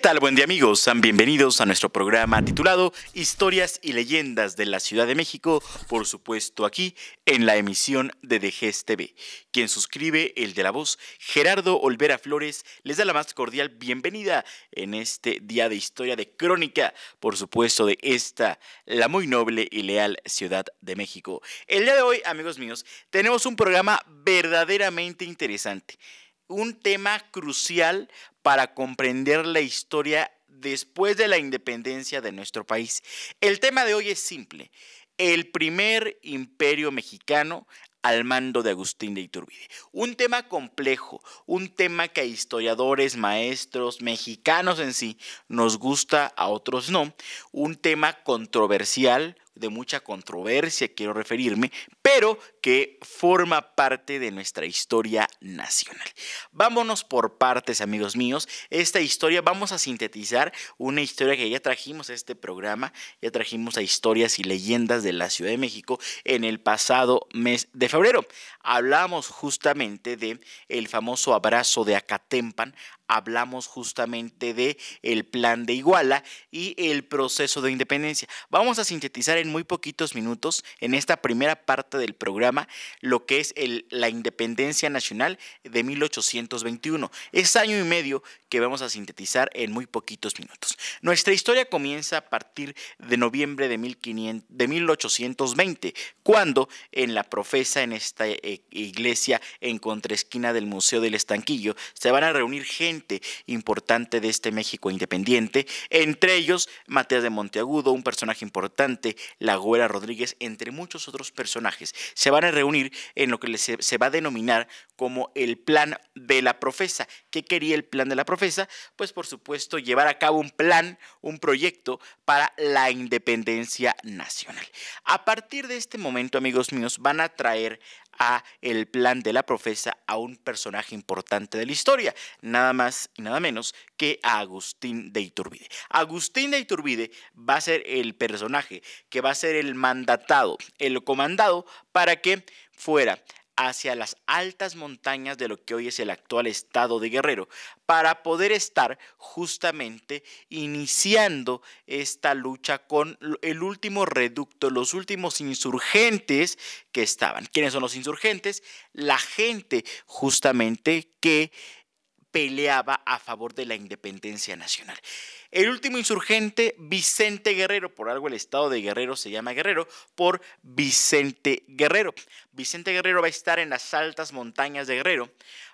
tal? Buen día amigos, sean bienvenidos a nuestro programa titulado Historias y Leyendas de la Ciudad de México, por supuesto aquí en la emisión de DGS TV. Quien suscribe, el de la voz, Gerardo Olvera Flores, les da la más cordial bienvenida en este día de historia de crónica, por supuesto de esta, la muy noble y leal Ciudad de México. El día de hoy, amigos míos, tenemos un programa verdaderamente interesante un tema crucial para comprender la historia después de la independencia de nuestro país. El tema de hoy es simple. El primer imperio mexicano al mando de Agustín de Iturbide. Un tema complejo, un tema que a historiadores, maestros, mexicanos en sí, nos gusta, a otros no. Un tema controversial, de mucha controversia, quiero referirme, pero que forma parte de nuestra historia nacional. Vámonos por partes, amigos míos. Esta historia vamos a sintetizar una historia que ya trajimos a este programa, ya trajimos a historias y leyendas de la Ciudad de México en el pasado mes de febrero. Hablamos justamente de el famoso abrazo de Acatempan, hablamos justamente de el plan de Iguala y el proceso de independencia. Vamos a sintetizar muy poquitos minutos en esta primera parte del programa lo que es la independencia nacional de 1821. Es año y medio que vamos a sintetizar en muy poquitos minutos. Nuestra historia comienza a partir de noviembre de, 1500, de 1820, cuando en la profesa, en esta eh, iglesia en contraesquina del Museo del Estanquillo, se van a reunir gente importante de este México independiente, entre ellos Matías de Monteagudo, un personaje importante, la Güera Rodríguez, entre muchos otros personajes. Se van a reunir en lo que se va a denominar como el plan de la profesa. ¿Qué quería el plan de la profesa? Pues por supuesto llevar a cabo un plan, un proyecto para la independencia nacional. A partir de este momento, amigos míos, van a traer a el plan de la profesa a un personaje importante de la historia, nada más y nada menos que a Agustín de Iturbide. Agustín de Iturbide va a ser el personaje que va a ser el mandatado, el comandado para que fuera hacia las altas montañas de lo que hoy es el actual estado de Guerrero, para poder estar justamente iniciando esta lucha con el último reducto, los últimos insurgentes que estaban. ¿Quiénes son los insurgentes? La gente justamente que peleaba a favor de la independencia nacional. El último insurgente, Vicente Guerrero, por algo el estado de Guerrero se llama Guerrero, por Vicente Guerrero. Vicente Guerrero va a estar en las altas montañas de Guerrero,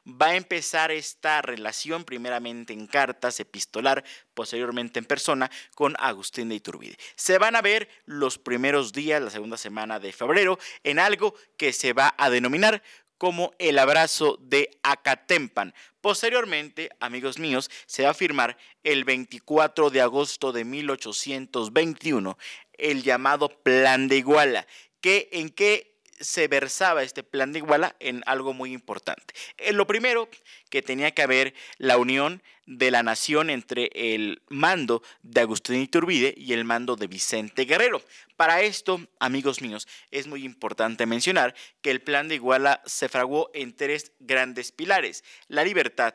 va a empezar esta relación primeramente en cartas, epistolar, posteriormente en persona con Agustín de Iturbide. Se van a ver los primeros días, la segunda semana de febrero, en algo que se va a denominar como el abrazo de Acatempan. Posteriormente, amigos míos, se va a firmar el 24 de agosto de 1821 el llamado Plan de Iguala, que en qué se versaba este plan de Iguala en algo muy importante. Eh, lo primero, que tenía que haber la unión de la nación entre el mando de Agustín Iturbide y el mando de Vicente Guerrero. Para esto, amigos míos, es muy importante mencionar que el plan de Iguala se fraguó en tres grandes pilares, la libertad,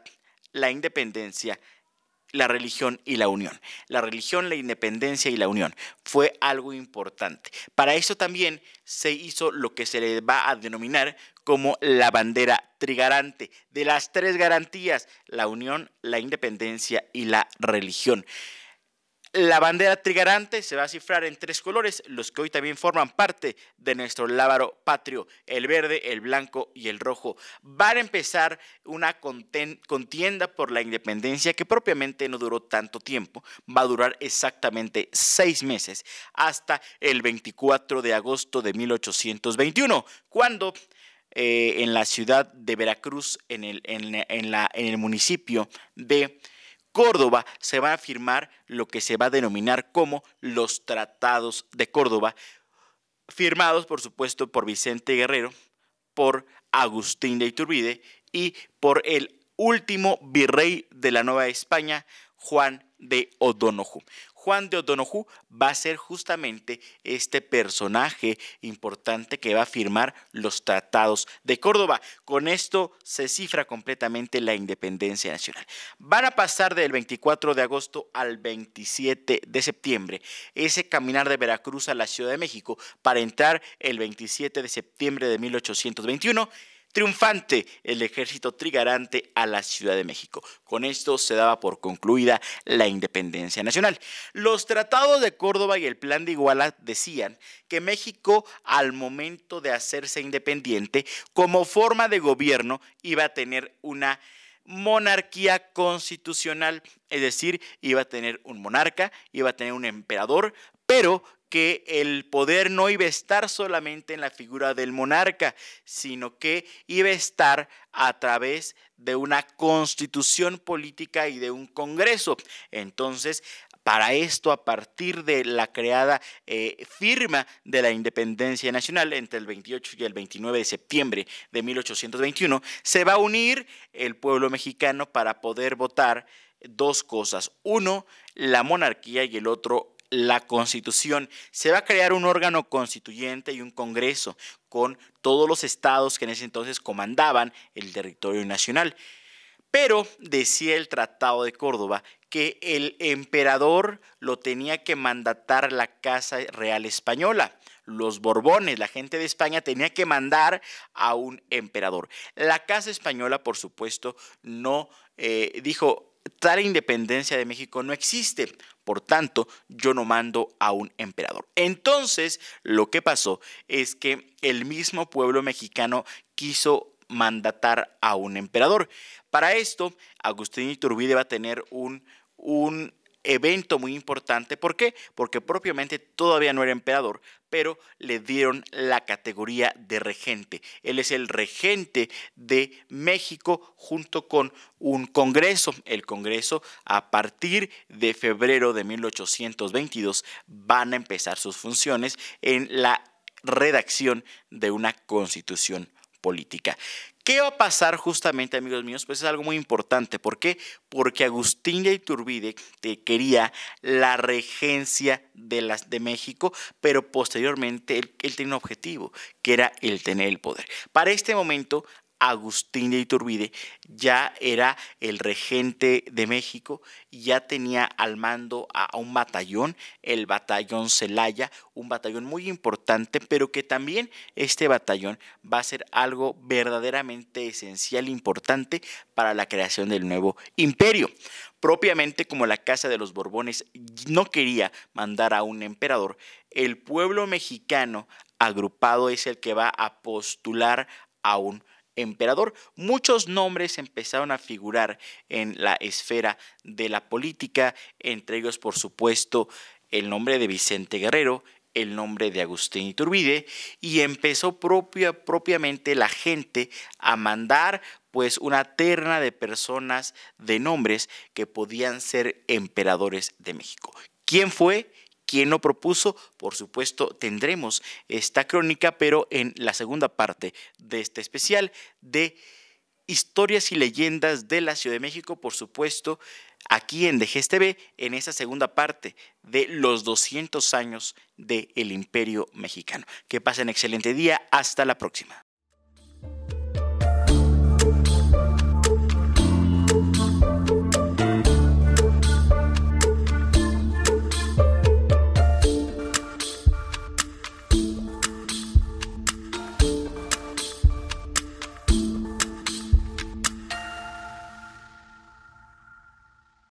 la independencia la religión y la unión. La religión, la independencia y la unión fue algo importante. Para eso también se hizo lo que se le va a denominar como la bandera trigarante, de las tres garantías, la unión, la independencia y la religión. La bandera trigarante se va a cifrar en tres colores, los que hoy también forman parte de nuestro lábaro patrio, el verde, el blanco y el rojo. Van a empezar una contienda por la independencia que propiamente no duró tanto tiempo, va a durar exactamente seis meses, hasta el 24 de agosto de 1821, cuando eh, en la ciudad de Veracruz, en el, en el municipio de Córdoba se va a firmar lo que se va a denominar como los tratados de Córdoba, firmados por supuesto por Vicente Guerrero, por Agustín de Iturbide y por el último virrey de la Nueva España, Juan de O'Donoghue. Juan de O'Donoju va a ser justamente este personaje importante que va a firmar los tratados de Córdoba. Con esto se cifra completamente la independencia nacional. Van a pasar del 24 de agosto al 27 de septiembre, ese caminar de Veracruz a la Ciudad de México para entrar el 27 de septiembre de 1821 triunfante el ejército trigarante a la Ciudad de México. Con esto se daba por concluida la independencia nacional. Los tratados de Córdoba y el plan de Iguala decían que México al momento de hacerse independiente como forma de gobierno iba a tener una monarquía constitucional, es decir, iba a tener un monarca, iba a tener un emperador, pero que el poder no iba a estar solamente en la figura del monarca, sino que iba a estar a través de una constitución política y de un Congreso. Entonces, para esto, a partir de la creada eh, firma de la independencia nacional entre el 28 y el 29 de septiembre de 1821, se va a unir el pueblo mexicano para poder votar dos cosas. Uno, la monarquía y el otro, la constitución. Se va a crear un órgano constituyente y un congreso con todos los estados que en ese entonces comandaban el territorio nacional. Pero decía el Tratado de Córdoba que el emperador lo tenía que mandatar la Casa Real Española. Los Borbones, la gente de España, tenía que mandar a un emperador. La Casa Española, por supuesto, no eh, dijo, tal independencia de México no existe. Por tanto, yo no mando a un emperador. Entonces, lo que pasó es que el mismo pueblo mexicano quiso mandatar a un emperador. Para esto, Agustín Iturbide va a tener un, un evento muy importante. ¿Por qué? Porque propiamente todavía no era emperador, pero le dieron la categoría de regente. Él es el regente de México junto con un Congreso. El Congreso a partir de febrero de 1822 van a empezar sus funciones en la redacción de una constitución política. ¿Qué va a pasar justamente, amigos míos? Pues es algo muy importante. ¿Por qué? Porque Agustín de Iturbide quería la regencia de, las, de México, pero posteriormente él, él, tenía un objetivo, que era el tener el poder. Para este momento, Agustín de Iturbide ya era el regente de México, ya tenía al mando a un batallón, el batallón Celaya, un batallón muy importante, pero que también este batallón va a ser algo verdaderamente esencial, importante para la creación del nuevo imperio propiamente como la Casa de los Borbones no quería mandar a un emperador, el pueblo mexicano agrupado es el que va a postular a un emperador, muchos nombres empezaron a figurar en la esfera de la política, entre ellos por supuesto el nombre de Vicente Guerrero, el nombre de Agustín Iturbide y empezó propiamente la gente a mandar pues una terna de personas de nombres que podían ser emperadores de México. ¿Quién fue? ¿Quién lo propuso? Por supuesto, tendremos esta crónica, pero en la segunda parte de este especial de historias y leyendas de la Ciudad de México, por supuesto, aquí en DGSTV, en esa segunda parte de los 200 años del Imperio Mexicano. Que pasen excelente día, hasta la próxima.